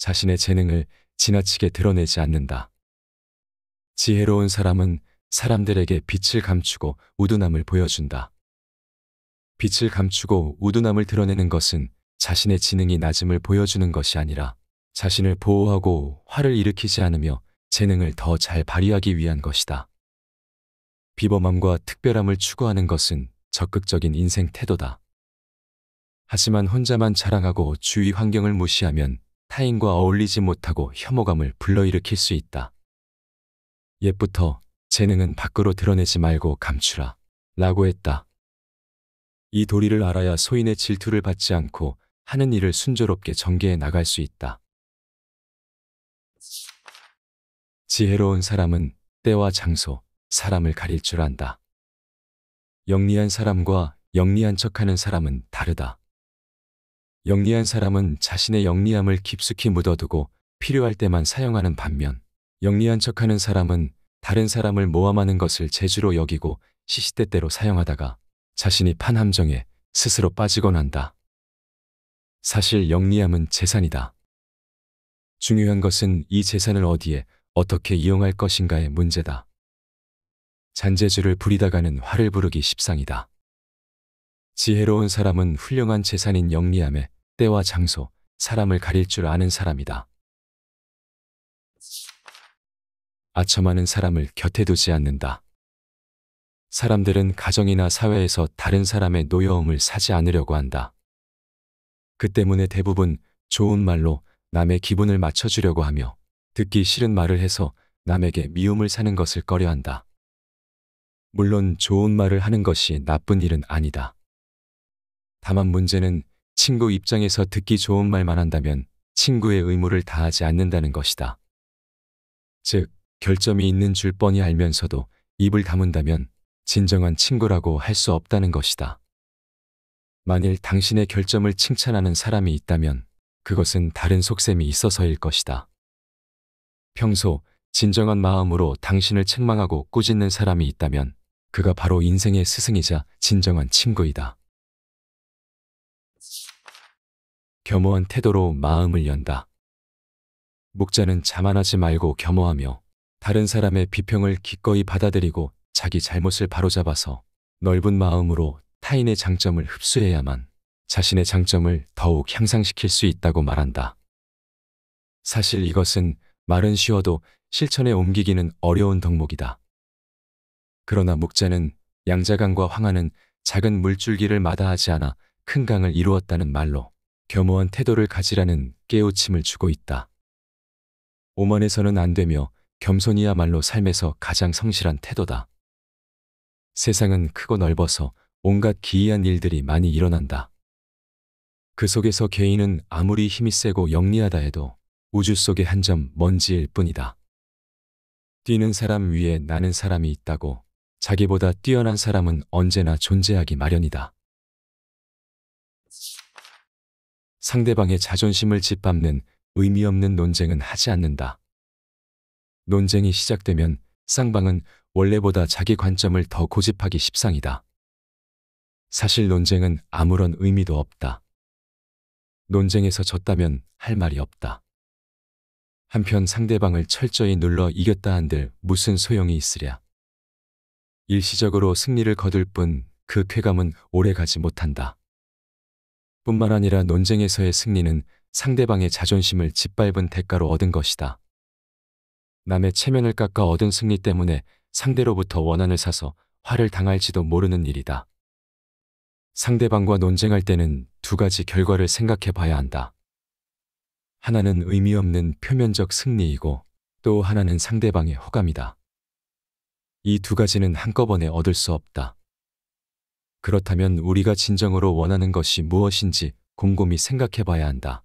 자신의 재능을 지나치게 드러내지 않는다. 지혜로운 사람은 사람들에게 빛을 감추고 우둔함을 보여준다. 빛을 감추고 우둔함을 드러내는 것은 자신의 지능이 낮음을 보여주는 것이 아니라 자신을 보호하고 화를 일으키지 않으며 재능을 더 잘 발휘하기 위한 것이다. 비범함과 특별함을 추구하는 것은 적극적인 인생 태도다. 하지만 혼자만 자랑하고 주위 환경을 무시하면 타인과 어울리지 못하고 혐오감을 불러일으킬 수 있다. 옛부터 재능은 밖으로 드러내지 말고 감추라 라고 했다. 이 도리를 알아야 소인의 질투를 받지 않고 하는 일을 순조롭게 전개해 나갈 수 있다. 지혜로운 사람은 때와 장소, 사람을 가릴 줄 안다. 영리한 사람과 영리한 척하는 사람은 다르다. 영리한 사람은 자신의 영리함을 깊숙이 묻어두고 필요할 때만 사용하는 반면 영리한 척하는 사람은 다른 사람을 모함하는 것을 재주로 여기고 시시때때로 사용하다가 자신이 판함정에 스스로 빠지곤 한다. 사실 영리함은 재산이다. 중요한 것은 이 재산을 어디에 어떻게 이용할 것인가의 문제다. 잔재주를 부리다가는 화를 부르기 십상이다. 지혜로운 사람은 훌륭한 재산인 영리함에 때와 장소, 사람을 가릴 줄 아는 사람이다. 아첨하는 사람을 곁에 두지 않는다. 사람들은 가정이나 사회에서 다른 사람의 노여움을 사지 않으려고 한다. 그 때문에 대부분 좋은 말로 남의 기분을 맞춰주려고 하며 듣기 싫은 말을 해서 남에게 미움을 사는 것을 꺼려한다. 물론 좋은 말을 하는 것이 나쁜 일은 아니다. 다만 문제는 친구 입장에서 듣기 좋은 말만 한다면 친구의 의무를 다하지 않는다는 것이다. 즉, 결점이 있는 줄 뻔히 알면서도 입을 다문다면 진정한 친구라고 할 수 없다는 것이다. 만일 당신의 결점을 칭찬하는 사람이 있다면 그것은 다른 속셈이 있어서일 것이다. 평소 진정한 마음으로 당신을 책망하고 꾸짖는 사람이 있다면 그가 바로 인생의 스승이자 진정한 친구이다. 겸허한 태도로 마음을 연다. 목자는 자만하지 말고 겸허하며 다른 사람의 비평을 기꺼이 받아들이고 자기 잘못을 바로잡아서 넓은 마음으로 타인의 장점을 흡수해야만 자신의 장점을 더욱 향상시킬 수 있다고 말한다. 사실 이것은 말은 쉬워도 실천에 옮기기는 어려운 덕목이다. 그러나 목자는 양자강과 황하는 작은 물줄기를 마다하지 않아 큰 강을 이루었다는 말로 겸허한 태도를 가지라는 깨우침을 주고 있다. 오만해서는 안 되며 겸손이야말로 삶에서 가장 성실한 태도다. 세상은 크고 넓어서 온갖 기이한 일들이 많이 일어난다. 그 속에서 개인은 아무리 힘이 세고 영리하다 해도 우주 속의 한 점 먼지일 뿐이다. 뛰는 사람 위에 나는 사람이 있다고 자기보다 뛰어난 사람은 언제나 존재하기 마련이다. 상대방의 자존심을 짓밟는 의미 없는 논쟁은 하지 않는다. 논쟁이 시작되면 쌍방은 원래보다 자기 관점을 더 고집하기 십상이다. 사실 논쟁은 아무런 의미도 없다. 논쟁에서 졌다면 할 말이 없다. 한편 상대방을 철저히 눌러 이겼다 한들 무슨 소용이 있으랴. 일시적으로 승리를 거둘 뿐 그 쾌감은 오래 가지 못한다. 뿐만 아니라 논쟁에서의 승리는 상대방의 자존심을 짓밟은 대가로 얻은 것이다. 남의 체면을 깎아 얻은 승리 때문에 상대로부터 원한을 사서 화를 당할지도 모르는 일이다. 상대방과 논쟁할 때는 두 가지 결과를 생각해 봐야 한다. 하나는 의미 없는 표면적 승리이고 또 하나는 상대방의 호감이다. 이 두 가지는 한꺼번에 얻을 수 없다. 그렇다면 우리가 진정으로 원하는 것이 무엇인지 곰곰이 생각해 봐야 한다.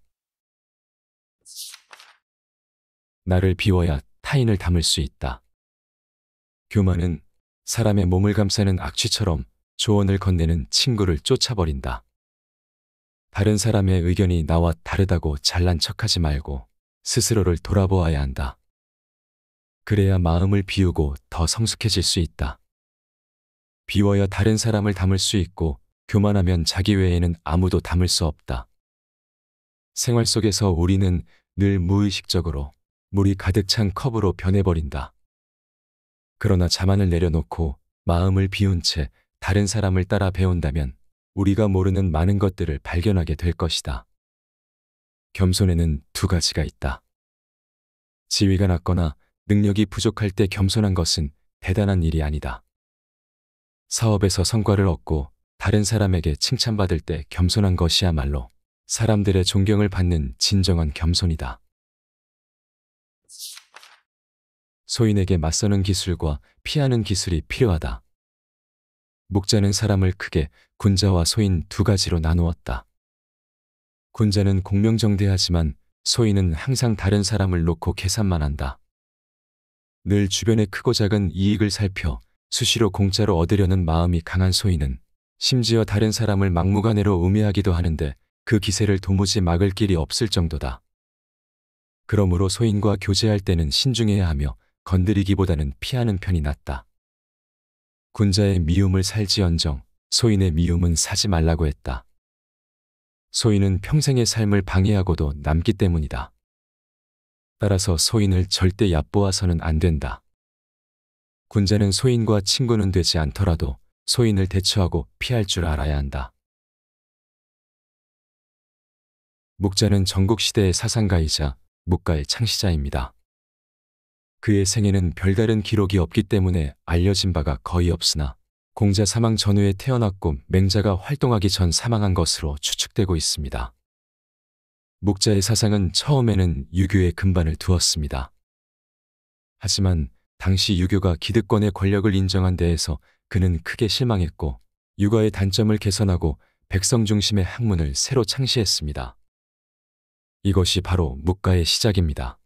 나를 비워야 타인을 담을 수 있다. 교만은 사람의 몸을 감싸는 악취처럼 조언을 건네는 친구를 쫓아버린다. 다른 사람의 의견이 나와 다르다고 잘난 척하지 말고 스스로를 돌아보아야 한다. 그래야 마음을 비우고 더 성숙해질 수 있다. 비워야 다른 사람을 담을 수 있고 교만하면 자기 외에는 아무도 담을 수 없다. 생활 속에서 우리는 늘 무의식적으로 물이 가득 찬 컵으로 변해버린다. 그러나 자만을 내려놓고 마음을 비운 채 다른 사람을 따라 배운다면 우리가 모르는 많은 것들을 발견하게 될 것이다. 겸손에는 두 가지가 있다. 지위가 낮거나 능력이 부족할 때 겸손한 것은 대단한 일이 아니다. 사업에서 성과를 얻고 다른 사람에게 칭찬받을 때 겸손한 것이야말로 사람들의 존경을 받는 진정한 겸손이다. 소인에게 맞서는 기술과 피하는 기술이 필요하다. 목자는 사람을 크게 군자와 소인 두 가지로 나누었다. 군자는 공명정대하지만 소인은 항상 다른 사람을 놓고 계산만 한다. 늘 주변의 크고 작은 이익을 살펴 수시로 공짜로 얻으려는 마음이 강한 소인은 심지어 다른 사람을 막무가내로 음해하기도 하는데 그 기세를 도무지 막을 길이 없을 정도다. 그러므로 소인과 교제할 때는 신중해야 하며 건드리기보다는 피하는 편이 낫다. 군자의 미움을 살지언정 소인의 미움은 사지 말라고 했다. 소인은 평생의 삶을 방해하고도 남기 때문이다. 따라서 소인을 절대 얕보아서는 안 된다. 군자는 소인과 친구는 되지 않더라도 소인을 대처하고 피할 줄 알아야 한다. 묵자는 전국시대의 사상가이자 묵가의 창시자입니다. 그의 생애는 별다른 기록이 없기 때문에 알려진 바가 거의 없으나 공자 사망 전후에 태어났고 맹자가 활동하기 전 사망한 것으로 추측되고 있습니다. 묵자의 사상은 처음에는 유교의 근반을 두었습니다. 하지만 당시 유교가 기득권의 권력을 인정한 데에서 그는 크게 실망했고 유가의 단점을 개선하고 백성 중심의 학문을 새로 창시했습니다. 이것이 바로 묵가의 시작입니다.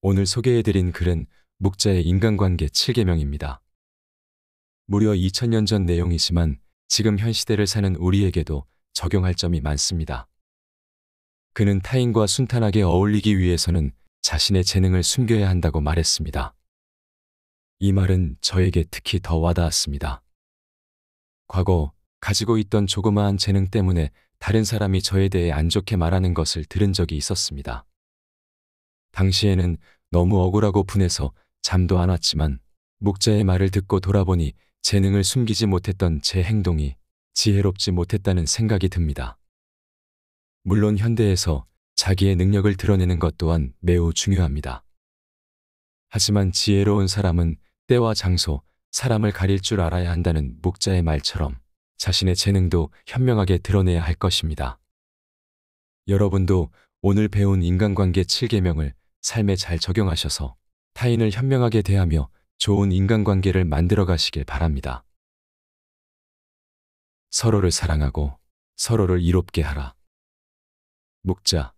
오늘 소개해드린 글은 묵자의 인간관계 7개명입니다. 무려 2000년 전 내용이지만 지금 현 시대를 사는 우리에게도 적용할 점이 많습니다. 그는 타인과 순탄하게 어울리기 위해서는 자신의 재능을 숨겨야 한다고 말했습니다. 이 말은 저에게 특히 더 와닿았습니다. 과거 가지고 있던 조그마한 재능 때문에 다른 사람이 저에 대해 안 좋게 말하는 것을 들은 적이 있었습니다. 당시에는 너무 억울하고 분해서 잠도 안 왔지만 목자의 말을 듣고 돌아보니 재능을 숨기지 못했던 제 행동이 지혜롭지 못했다는 생각이 듭니다. 물론 현대에서 자기의 능력을 드러내는 것 또한 매우 중요합니다. 하지만 지혜로운 사람은 때와 장소, 사람을 가릴 줄 알아야 한다는 목자의 말처럼 자신의 재능도 현명하게 드러내야 할 것입니다. 여러분도 오늘 배운 인간관계 7개명을 삶에 잘 적용하셔서 타인을 현명하게 대하며 좋은 인간관계를 만들어 가시길 바랍니다. 서로를 사랑하고 서로를 이롭게 하라. 목자